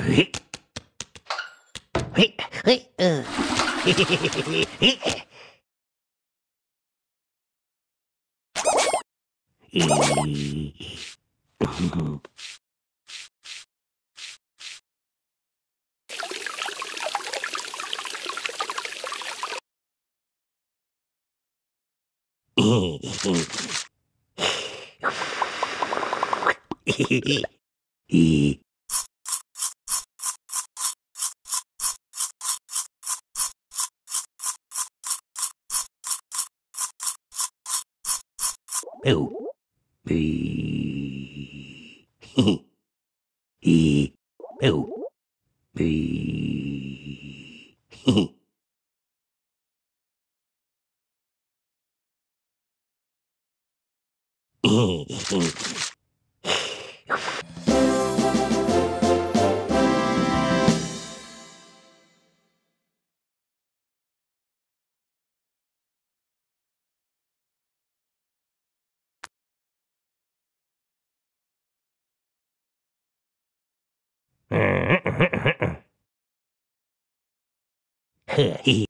えええうん。e e e h Ew. Bee. Hee. Ew. Bee. Hee. Hee. Hee.